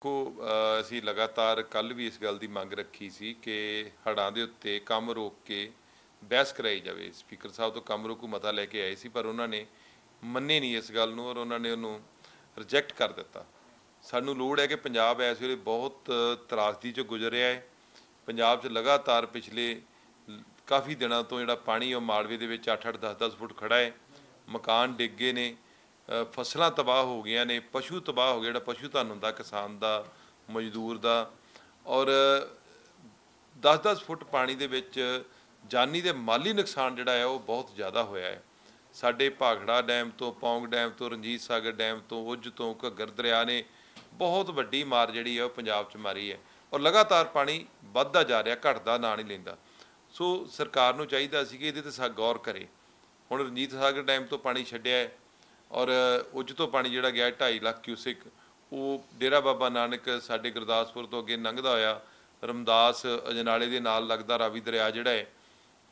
ਕੋ ਅਸੀਂ ਲਗਾਤਾਰ ਕੱਲ ਵੀ ਇਸ ਗੱਲ ਦੀ ਮੰਗ ਰੱਖੀ ਸੀ ਕਿ ਹੜਾਂ ਦੇ ਉੱਤੇ ਕੰਮ ਰੋਕ ਕੇ ਬਹਿਸ ਕਰਾਈ ਜਾਵੇ ਸਪੀਕਰ ਸਾਹਿਬ ਤੋਂ ਕੰਮ ਰੋਕੂ ਮਤਾ ਲੈ ਕੇ ਆਏ ਸੀ ਪਰ ਉਹਨਾਂ ਨੇ ਮੰਨੇ ਨਹੀਂ ਇਸ ਗੱਲ ਨੂੰ ਔਰ ਉਹਨਾਂ ਨੇ ਉਹਨੂੰ ਰਿਜੈਕਟ ਕਰ ਦਿੱਤਾ ਸਾਨੂੰ ਲੋੜ ਹੈ ਕਿ ਪੰਜਾਬ ਐਸੇ ਵੇਲੇ ਬਹੁਤ ਤਰਾਸਦੀ ਚ ਗੁਜ਼ਰ ਰਿਹਾ ਹੈ ਪੰਜਾਬ 'ਚ ਲਗਾਤਾਰ ਪਿਛਲੇ ਕਾਫੀ ਦਿਨਾਂ ਤੋਂ ਜਿਹੜਾ ਪਾਣੀ ਉਹ ਮਾਲਵੇ ਦੇ ਵਿੱਚ 8-8 10-10 ਫੁੱਟ ਖੜਾ ਹੈ ਮਕਾਨ ਡਿੱਗ ਗਏ ਨੇ ਫਸਲਾਂ ਤਬਾਹ ਹੋ ਗਈਆਂ ਨੇ ਪਸ਼ੂ ਤਬਾਹ ਹੋ ਗਏ ਜਿਹੜਾ ਪਸ਼ੂ ਧਨ ਹੁੰਦਾ ਕਿਸਾਨ ਦਾ ਮਜ਼ਦੂਰ ਦਾ ਔਰ 10-10 ਫੁੱਟ ਪਾਣੀ ਦੇ ਵਿੱਚ ਜਾਨੀ ਦੇ ਮਾਲੀ ਨੁਕਸਾਨ ਜਿਹੜਾ ਹੈ ਉਹ ਬਹੁਤ ਜ਼ਿਆਦਾ ਹੋਇਆ ਹੈ ਸਾਡੇ ਭਾਖੜਾ ਡੈਮ ਤੋਂ ਪੌਂਗ ਡੈਮ ਤੋਂ ਰਣਜੀਤ ਸਾਗਰ ਡੈਮ ਤੋਂ ਉੱਜ ਤੋਂ ਘੱਗਰ ਦਰਿਆ ਨੇ ਬਹੁਤ ਵੱਡੀ ਮਾਰ ਜਿਹੜੀ ਹੈ ਉਹ ਪੰਜਾਬ 'ਚ ਮਾਰੀ ਹੈ ਔਰ ਲਗਾਤਾਰ ਪਾਣੀ ਵੱਧਦਾ ਜਾ ਰਿਹਾ ਘਟਦਾ ਨਾ ਨਹੀਂ ਲੈਂਦਾ ਸੋ ਸਰਕਾਰ ਨੂੰ ਚਾਹੀਦਾ ਸੀ ਕਿ ਇਹਦੇ ਤੇ ਸਾ ਗੌਰ ਕਰੇ ਹੁਣ ਰਣਜੀਤ ਸਾਗਰ ਡੈਮ ਤੋਂ ਪਾਣੀ ਛੱਡਿਆ ਹੈ ਔਰ ਉਜ ਤੋਂ ਪਾਣੀ ਜਿਹੜਾ ਗਿਆ 2.5 ਲੱਖ ਕਿਊਸਿਕ ਉਹ ਡੇਰਾ ਬਾਬਾ ਨਾਨਕ ਸਾਡੇ ਗੁਰਦਾਸਪੁਰ ਤੋਂ ਅੱਗੇ ਲੰਘਦਾ ਹੋਇਆ ਰਮਦਾਸ ਅਜਨਾਲੇ ਦੇ ਨਾਲ ਲੱਗਦਾ ਰਾਵੀ ਦਰਿਆ ਜਿਹੜਾ ਹੈ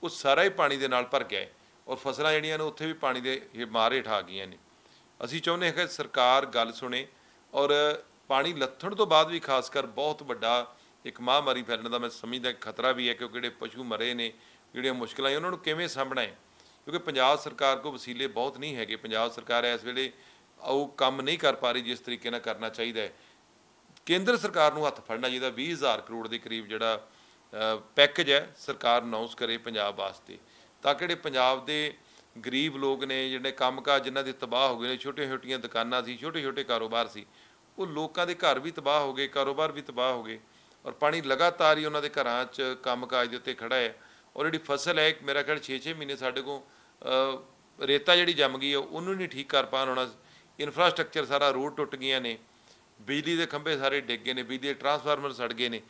ਉਹ ਸਾਰਾ ਹੀ ਪਾਣੀ ਦੇ ਨਾਲ ਭਰ ਗਿਆ ਹੈ ਔਰ ਫਸਲਾਂ ਜਿਹੜੀਆਂ ਨੇ ਉੱਥੇ ਵੀ ਪਾਣੀ ਦੇ ਮਾਰੇ ਠਾ ਗਈਆਂ ਨੇ ਅਸੀਂ ਚਾਹੁੰਦੇ ਹਾਂ ਕਿ ਸਰਕਾਰ ਗੱਲ ਸੁਣੇ ਔਰ ਪਾਣੀ ਲੱਥਣ ਤੋਂ ਬਾਅਦ ਵੀ ਖਾਸ ਕਰ ਬਹੁਤ ਵੱਡਾ ਇੱਕ ਮਹਾਮਾਰੀ ਫੈਲਣ ਦਾ ਮੈਂ ਸਮਝਦਾ ਖਤਰਾ ਵੀ ਹੈ ਕਿਉਂਕਿ ਜਿਹੜੇ ਪਸ਼ੂ ਮਰੇ ਨੇ ਜਿਹੜੀਆਂ ਮੁਸ਼ਕਲਾਂ ਉਹਨਾਂ ਨੂੰ ਕਿਵੇਂ ਸਾਹਮਣਾ ਹੈ ਕਿਉਂਕਿ ਪੰਜਾਬ ਸਰਕਾਰ ਕੋ ਵਸੀਲੇ ਬਹੁਤ ਨਹੀਂ ਹੈਗੇ ਪੰਜਾਬ ਸਰਕਾਰ ਇਸ ਵੇਲੇ ਉਹ ਕੰਮ ਨਹੀਂ ਕਰ ਪਾ ਰਹੀ ਜਿਸ ਤਰੀਕੇ ਨਾਲ ਕਰਨਾ ਚਾਹੀਦਾ ਹੈ ਕੇਂਦਰ ਸਰਕਾਰ ਨੂੰ ਹੱਥ ਫੜਨਾ ਚਾਹੀਦਾ 20000 ਕਰੋੜ ਦੇ ਕਰੀਬ ਜਿਹੜਾ ਪੈਕੇਜ ਹੈ ਸਰਕਾਰ ਅਨਾਉਂਸ ਕਰੇ ਪੰਜਾਬ ਵਾਸਤੇ ਤਾਂ ਕਿਹੜੇ ਪੰਜਾਬ ਦੇ ਗਰੀਬ ਲੋਕ ਨੇ ਜਿਹੜੇ ਕੰਮਕਾਜ ਜਿਨ੍ਹਾਂ ਦੇ ਤਬਾਹ ਹੋ ਗਏ ਨੇ ਛੋਟੇ-ਛੋਟੀਆਂ ਦੁਕਾਨਾਂ ਸੀ ਛੋਟੇ-ਛੋਟੇ ਕਾਰੋਬਾਰ ਸੀ ਉਹ ਲੋਕਾਂ ਦੇ ਘਰ ਵੀ ਤਬਾਹ ਹੋ ਗਏ ਕਾਰੋਬਾਰ ਵੀ ਤਬਾਹ ਹੋ ਗਏ ਔਰ ਪਾਣੀ ਲਗਾਤਾਰ ਹੀ ਉਹਨਾਂ ਦੇ ਘਰਾਂ 'ਚ ਕੰਮਕਾਜ ਦੇ ਉੱਤੇ ਖੜਾ ਹੈ ਔਰ ਜਿਹੜੀ ਫਸਲ ਹੈ ਮੇਰਾ ਘਰ 6-6 ਮਹੀਨੇ ਸਾਡੇ ਕੋਲ ਰੇਤਾ ਜਿਹੜੀ ਜੰਮ ਗਈ ਹੈ ਉਹਨੂੰ ਨਹੀਂ ਠੀਕ ਕਰ ਪਾਣ ਹੋਣਾ ਇਨਫਰਾਸਟ੍ਰਕਚਰ ਸਾਰਾ ਰੋਡ ਟੁੱਟ ਗਈਆਂ ਨੇ ਬਿਜਲੀ ਦੇ ਖੰਭੇ ਸਾਰੇ ਡਿੱਗ ਗਏ ਨੇ ਬਿਜਲੀ ਦੇ ਟਰਾਂਸਫਾਰਮਰ ਸੜ ਗਏ ਨੇ